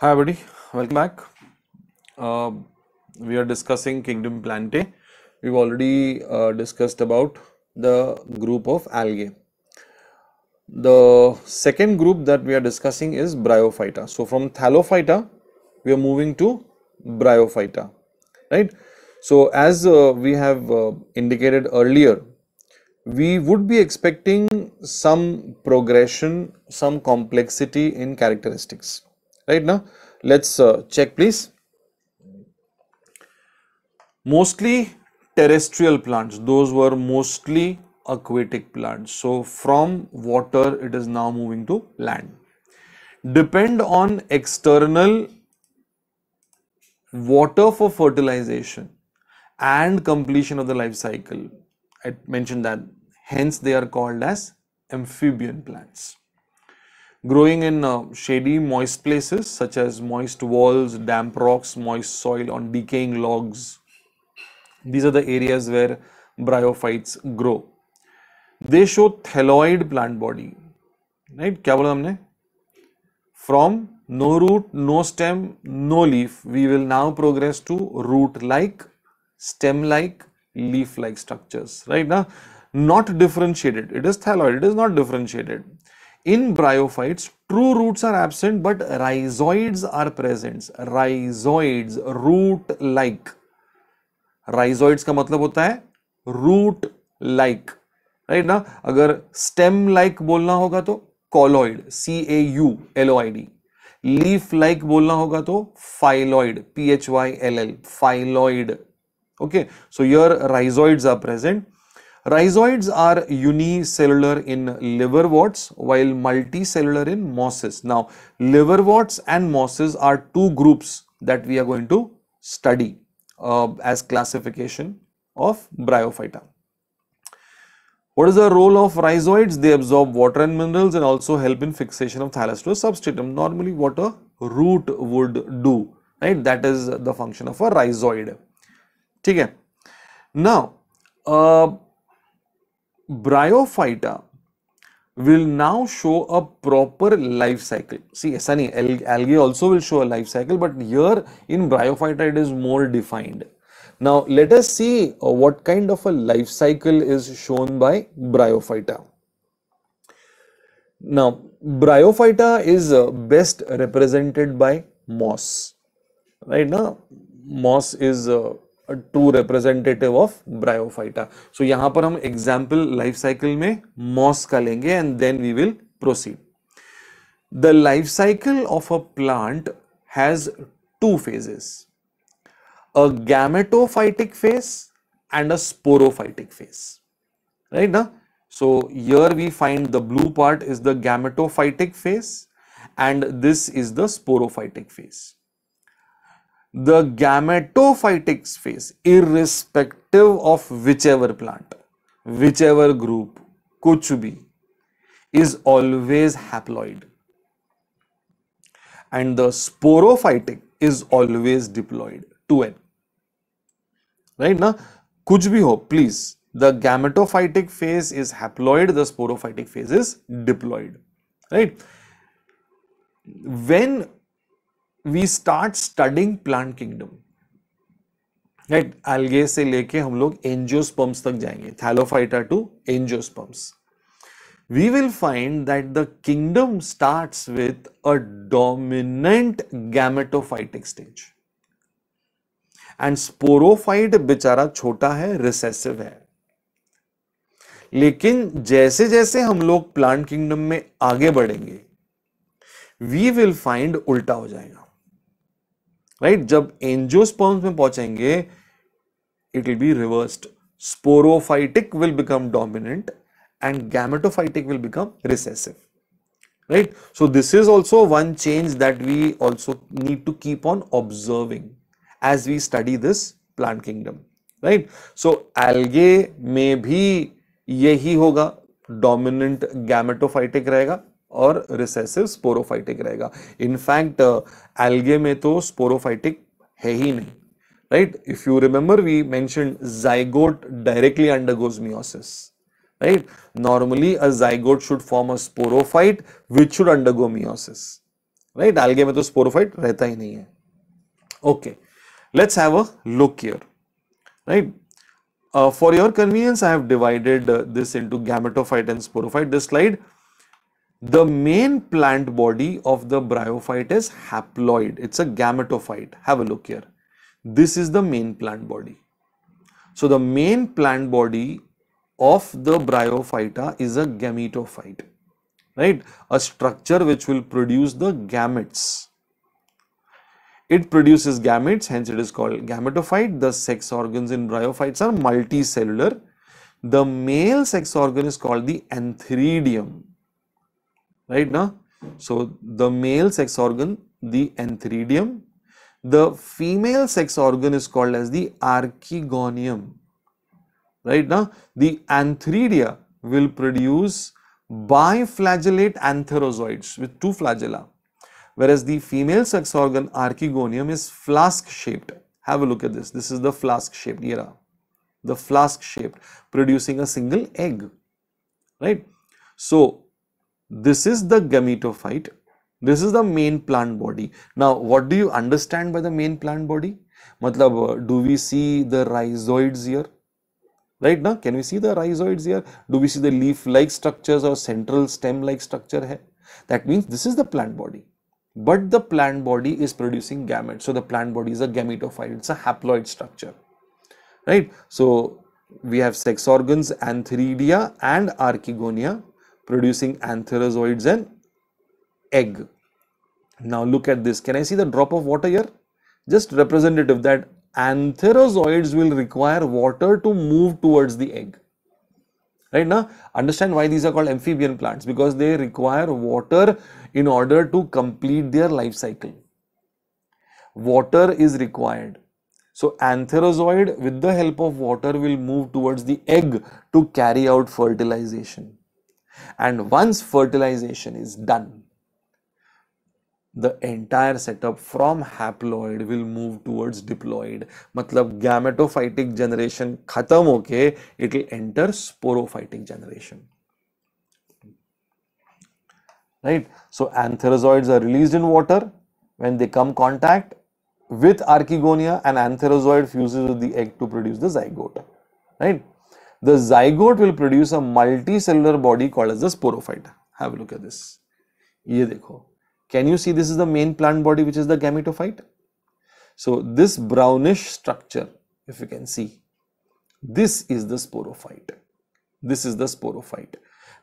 Hi everybody, welcome back. Uh, we are discussing Kingdom Plantae. We've already uh, discussed about the group of algae. The second group that we are discussing is Bryophyta. So from Thallophyta, we are moving to Bryophyta, right? So as uh, we have uh, indicated earlier, we would be expecting some progression, some complexity in characteristics right now let's uh, check please mostly terrestrial plants those were mostly aquatic plants so from water it is now moving to land depend on external water for fertilization and completion of the life cycle i mentioned that hence they are called as amphibian plants growing in uh, shady moist places such as moist walls, damp rocks, moist soil on decaying logs. These are the areas where bryophytes grow. They show thalloid plant body. Right? क्या बोला हमने? From no root, no stem, no leaf, we will now progress to root-like, stem-like, leaf-like structures. Right? Now, not differentiated. It is thalloid. It is not differentiated. In bryophytes, true roots are absent but rhizoids are present. Rhizoids, root like. Rhizoids का मतलब होता है root like. Right ना अगर stem like like बोलना होगा तो cauloid C A U L O I D leaf like बोलना होगा तो phylloid P H Y L L phylloid okay so here rhizoids are present Rhizoids are unicellular in liverworts while multicellular in mosses. Now, liverworts and mosses are two groups that we are going to study uh, as classification of bryophyta. What is the role of rhizoids? They absorb water and minerals and also help in fixation of thallus to a substratum. Normally what a root would do, right? That is the function of a rhizoid. Okay. Now, uh, bryophyta will now show a proper life cycle. See, ऐसा नहीं algae also will show a life cycle, but here in bryophyta it is more defined. Now let us see uh, what kind of a life cycle is shown by bryophyta. Now bryophyta is uh, best represented by moss, right? Now moss is uh, to representative of Bryophyta so यहां पर हम example life cycle में moss का लेंगे and then we the life cycle of a plant has two phases a gametophytic phase and a sporophytic phase right now so here we find the blue part is the gametophytic phase and this is the sporophytic phase the gametophytic phase irrespective of whichever plant whichever group kuch bhi is always haploid and the sporophytic is always diploid 2n right now kuch bhi ho please the gametophytic phase is haploid the sporophytic phase is diploid right when we start studying plant kingdom right algae से लेके हम लोग angiosperms तक जाएंगे Thallophyta to angiosperms we will find that the kingdom starts with a dominant gametophytic stage and sporophyte बेचारा छोटा है recessive है लेकिन जैसे जैसे हम लोग प्लांट किंगडम में आगे बढ़ेंगे वी विल फाइंड उल्टा हो जाएगा राइट जब एनजियो में पहुंचेंगे it will be reversed sporophytic will become dominant and gametophytic will become recessive right so this is also one change that we also need to keep on observing as we study this plant kingdom right so algae में भी यही होगा dominant gametophytic रहेगा और recessive sporophytic रहेगा in fact algae में तो sporophytic है ही नहीं right if you remember we mention zygote directly undergoes meiosis right normally a zygote should form a sporophyte which should undergo meiosis right algae में तो स्पोरोफाइट रहता ही नहीं है okay let's have a look care right for your convenience I have divided this into gametophyte and sporophyte this slide The main plant body of the bryophyte is haploid. It's a gametophyte. Have a look here. This is the main plant body. So the main plant body of the bryophyta is a gametophyte, right? A structure which will produce the gametes. It produces gametes, hence it is called gametophyte. The sex organs in bryophytes are multicellular. The male sex organ is called the antheridium right now. So the male sex organ, the antheridium, the female sex organ is called as the archegonium, right now. The antheridia will produce biflagellate antherozoids with two flagella, whereas the female sex organ archegonium is flask shaped. Have a look at this. This is the flask shaped era, the flask shaped producing a single egg, right? So this is the gametophyte. This is the main plant body. Now, what do you understand by the main plant body? Matlab, uh, do we see the rhizoids here? Right now, can we see the rhizoids here? Do we see the leaf-like structures or central stem-like structure? Hai? That means this is the plant body. But the plant body is producing gametes. So, the plant body is a gametophyte. It's a haploid structure. Right? So, we have sex organs, antheridia and archegonia producing antherozoids and egg. Now look at this. Can I see the drop of water here? Just representative that antherozoids will require water to move towards the egg. Right now, understand why these are called amphibian plants because they require water in order to complete their life cycle. Water is required. So antherozoid with the help of water will move towards the egg to carry out fertilization. And once fertilization is done, the entire setup from haploid will move towards diploid. Matlab gametophytic generation khatam okay it will enter sporophytic generation. Right? So antherozoids are released in water. When they come contact with archegonia, an antherozoid fuses with the egg to produce the zygote. Right? the zygote will produce a multicellular body called as the sporophyte. Have a look at this. Can you see this is the main plant body which is the gametophyte? So this brownish structure, if you can see, this is the sporophyte. This is the sporophyte.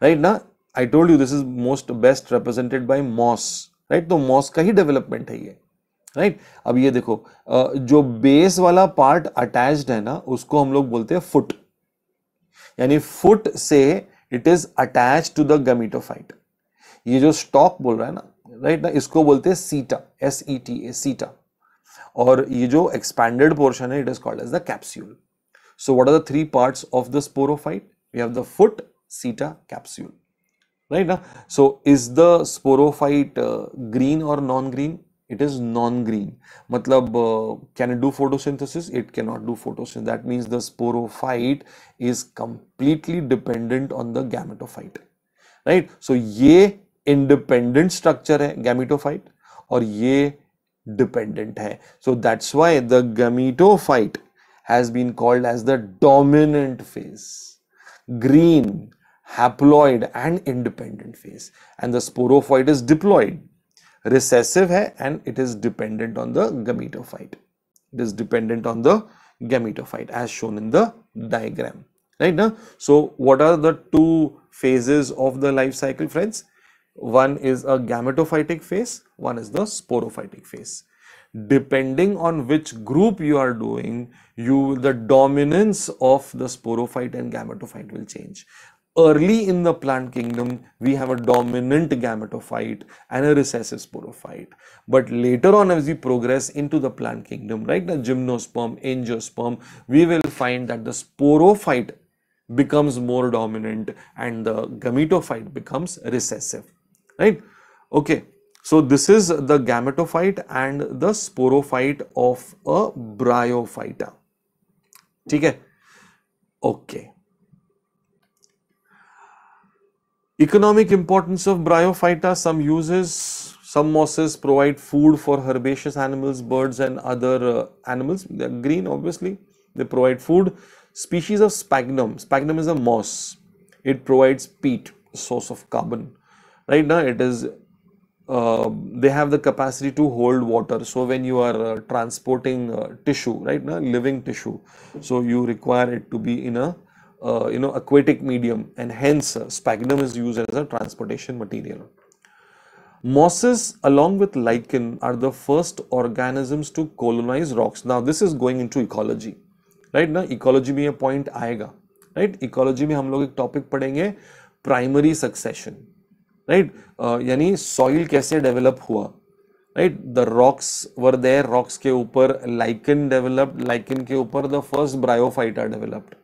Right now, I told you this is most best represented by moss. right? तो moss का ही development है ये right अब ये देखो जो base वाला part attached है ना उसको हम लोग बोलते हैं फुट यानी फुट से it is attached to the gametophyte ये जो स्टॉक बोल रहा है ना राइट ना इसको बोलते हैं सीटा एस ई टी ए सीटा और ये जो एक्सपैंडेड पोर्शन है it is called as the capsule so what are the three parts of the sporophyte we have the foot seta capsule right ना so is the sporophyte green और non green it is non-green matlab uh, can it do photosynthesis it cannot do photosynthesis that means the sporophyte is completely dependent on the gametophyte right so ye independent structure hai gametophyte or ये dependent है So that's why the gametophyte has been called as the dominant phase, green, haploid and independent phase and the sporophyte is diploid recessive hai and it is dependent on the gametophyte. It is dependent on the gametophyte as shown in the diagram. Right now, so what are the two phases of the life cycle friends? One is a gametophytic phase, one is the sporophytic phase. Depending on which group you are doing, you the dominance of the sporophyte and gametophyte will change early in the plant kingdom, we have a dominant gametophyte and a recessive sporophyte. But later on, as we progress into the plant kingdom, right, the gymnosperm, angiosperm, we will find that the sporophyte becomes more dominant and the gametophyte becomes recessive, right? Okay, so this is the gametophyte and the sporophyte of a bryophyta. Okay. Okay. Economic importance of bryophyta, some uses, some mosses provide food for herbaceous animals, birds and other uh, animals. They are green obviously, they provide food. Species of sphagnum, sphagnum is a moss, it provides peat, source of carbon. Right now it is, uh, they have the capacity to hold water. So when you are uh, transporting uh, tissue, right now living tissue, so you require it to be in a uh, you know aquatic medium and hence uh, sphagnum is used as a transportation material. Mosses along with lichen are the first organisms to colonize rocks. Now this is going into ecology, right? ना ecology में ये point आएगा, right? Ecology में हम लोग एक topic पढ़ेंगे primary succession, right? Uh, यानी soil कैसे develop हुआ, right the rocks were there rocks के ऊपर लाइकन डेवलप्ड लाइकन के ऊपर the first Bryophyta developed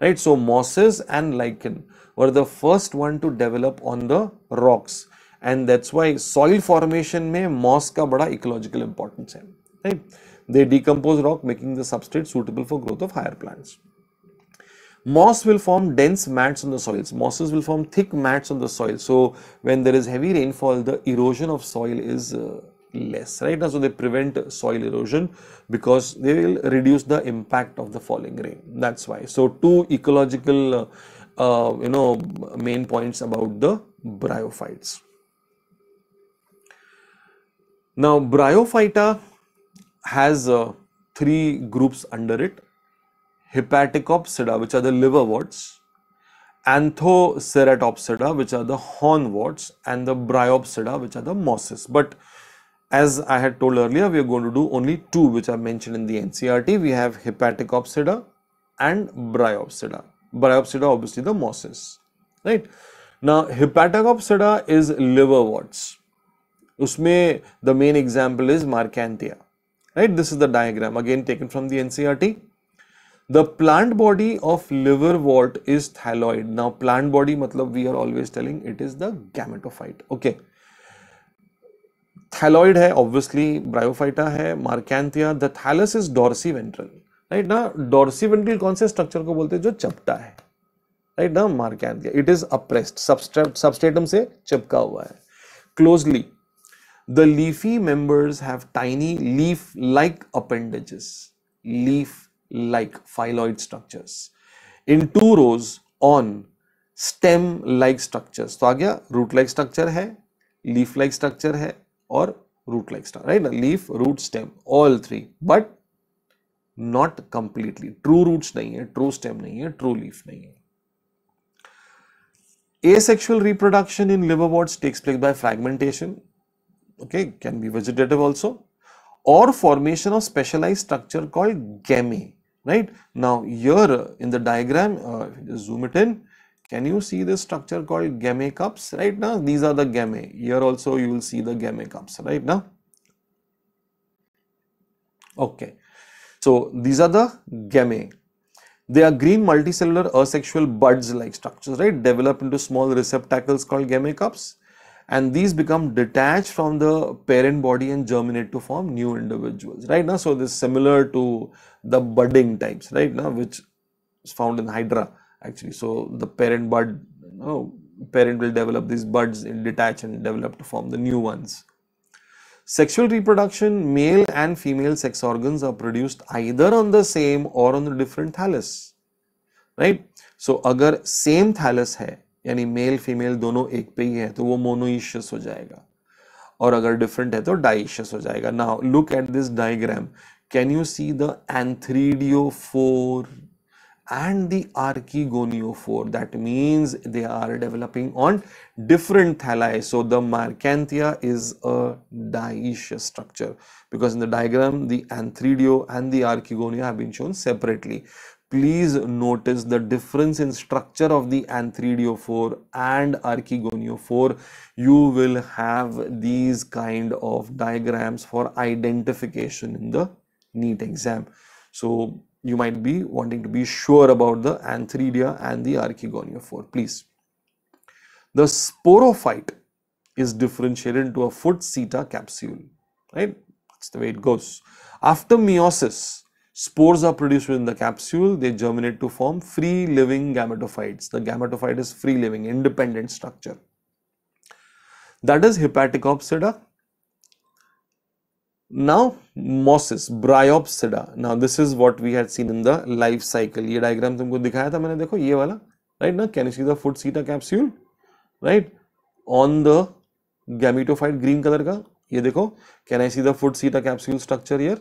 right? So mosses and lichen were the first one to develop on the rocks and that's why soil formation may moss ka bada ecological importance hai, right? They decompose rock making the substrate suitable for growth of higher plants. Moss will form dense mats on the soils. Mosses will form thick mats on the soil. So when there is heavy rainfall, the erosion of soil is uh, less right now so they prevent soil erosion because they will reduce the impact of the falling rain that's why so two ecological uh, uh, you know main points about the bryophytes now bryophyta has uh, three groups under it hepaticopsida which are the liverworts Anthoceratopsida, which are the hornworts, and the Bryopsida, which are the mosses. But as I had told earlier, we are going to do only two which are mentioned in the NCRT. We have hepatic opsida and bryopsida. Bryopsida obviously the mosses, right? Now, hepatic opsida is liverworts. Usme the main example is Marcanthia, right? This is the diagram again taken from the NCRT. The plant body of liverwort is thyroid. Now, plant body, matlab, we are always telling it is the gametophyte. Okay. Thalloid है obviously Bryophyta है Marchantia the thallus is dorsiventral right ना dorsiventral कौन से structure को बोलते हैं जो चपटा है राइट ना Marchantia it is appressed substratum से चिपका हुआ है closely the leafy members have tiny leaf like appendages leaf like phylloid structures in two rows on stem like structures तो आ गया रूट लाइक स्ट्रक्चर है लीफ लाइक स्ट्रक्चर है or root like star right leaf root stem all three but not completely true roots nahi hai true stem nahi hai true leaf nahi hai asexual reproduction in liverworts takes place by fragmentation okay can be vegetative also or formation of specialized structure called gamete right now here in the diagram uh, if you just zoom it in Can you see this structure called gamma cups right now? These are the gamma. Here also you will see the gamma cups right now. Okay. So these are the gamma. They are green multicellular asexual buds like structures, right? Develop into small receptacles called gamma cups and these become detached from the parent body and germinate to form new individuals right now so this is similar to the budding types right now which is found in hydra actually. So the parent bud, you know, parent will develop these buds and detach and develop to form the new ones. Sexual reproduction, male and female sex organs are produced either on the same or on the different thallus, right? So agar same thallus yani male female dono ek pe hi hai, to wo monoecious ho jayega. जाएगा agar different hai, to तो ho jayega. Now, look at this diagram. Can you see the the antheridiophore and the archegoniophore that means they are developing on different thalli so the marcanthia is a dioecious structure because in the diagram the anthridio and the archegonia have been shown separately please notice the difference in structure of the anthridiophore and archegoniophore you will have these kind of diagrams for identification in the neat exam so you might be wanting to be sure about the antheridia and the archegonia. For Please. The sporophyte is differentiated into a foot seta capsule, right? That's the way it goes. After meiosis, spores are produced within the capsule, they germinate to form free living gametophytes. The gametophyte is free living, independent structure. That is Hepaticopsida. Now, mosses Bryopsida ना this is what we had seen in the life cycle ये diagram तुमको दिखाया था मैंने देखो ये वाला right ना can see the foot seta capsule right on the gametophyte green colour का ये देखो can I see the foot seta capsule structure here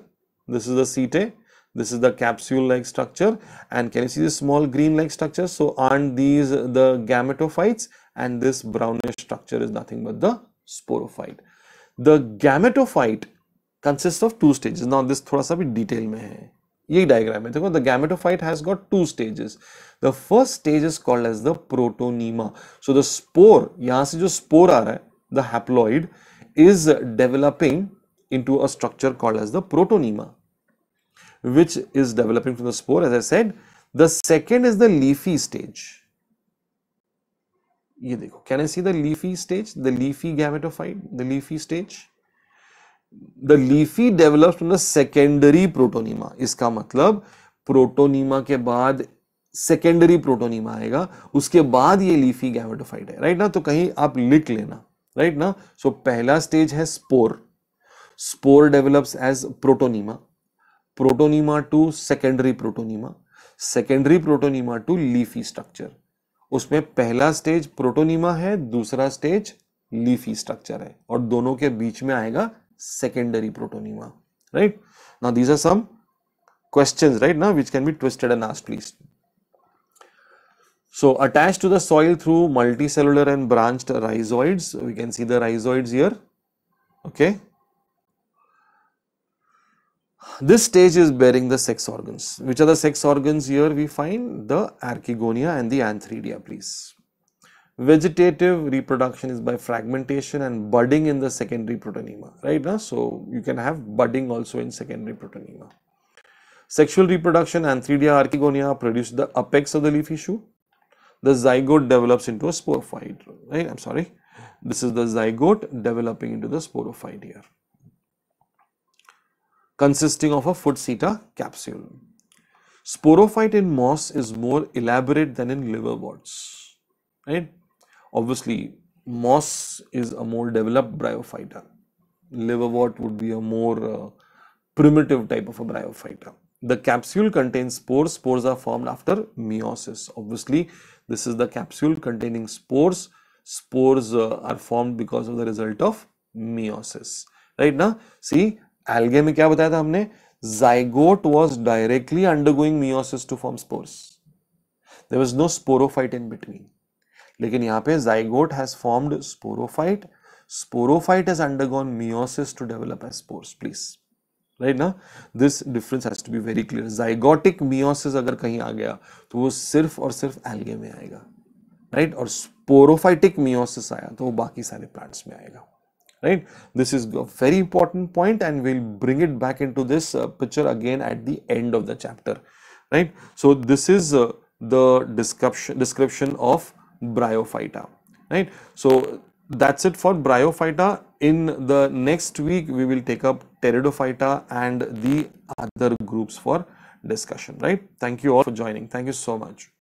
this is the seta this is the capsule like structure and can see the small green like structure so are these the gametophyte and this brownish structure is nothing but the sporophyte the gametophyte consist of two stages now this थोड़ा सा भी detail में है ये diagram है देखो the gametophyte has got two stages the first stage is called as the protonema so the spore यहां से जो स्पोर आ रहा है the haploid is developing into a structure called as the protonema which is developing from the spore as I said the second is the leafy stage ये देखो can I see the leafy stage the leafy gametophyte the leafy stage the leafy develop in the secondary protonema इसका मतलब protonema के बाद secondary protonema आएगा उसके बाद ये लीफी गैमेटोफाइट है राइट ना तो कहीं आप लिख लेना राइट ना सो पहला स्टेज है spore spore develops as protonema protonema to secondary protonema secondary protonema to leafy structure उसमें पहला स्टेज प्रोटोनीमा है दूसरा स्टेज लीफी स्ट्रक्चर है और दोनों के बीच में आएगा secondary protonema right now these are some questions right now which can be twisted and asked please so attached to the soil through multicellular and branched rhizoids we can see the rhizoids here okay this stage is bearing the sex organs which are the sex organs here we find the archegonia and the anthridia please Vegetative reproduction is by fragmentation and budding in the secondary protonema, right? Now, so you can have budding also in secondary protonema. Sexual reproduction, Anthridia archegonia produce the apex of the leaf issue. The zygote develops into a sporophyte, right? I'm sorry. This is the zygote developing into the sporophyte here, consisting of a seta, capsule. Sporophyte in moss is more elaborate than in liverworts, right? Obviously, moss is a more developed bryophyta. Liverwort would be a more uh, primitive type of a bryophyta. The capsule contains spores. Spores are formed after meiosis. Obviously, this is the capsule containing spores. Spores uh, are formed because of the result of meiosis. Right now, see, algae में क्या बताया था हमने? Zygote was directly undergoing meiosis to form spores. There was no sporophyte in between. लेकिन यहाँ पे zygote has formed sporophyte sporophyte has undergone meiosis to develop as spores please right ना this difference has to be very clear zygotic meiosis अगर कहीं आ गया तो वो सिर्फ और सिर्फ एल्गे में आएगा राइट right? और स्पोरोफाइटिक मियोसिस आया तो वो बाकी सारे प्लांट्स में आएगा right this is very important point and will bring it back into this picture again at the end of the chapter right so this is the description description of bryophyta right so that's it for bryophyta in the next week we will take up pteridophyta and the other groups for discussion right thank you all for joining thank you so much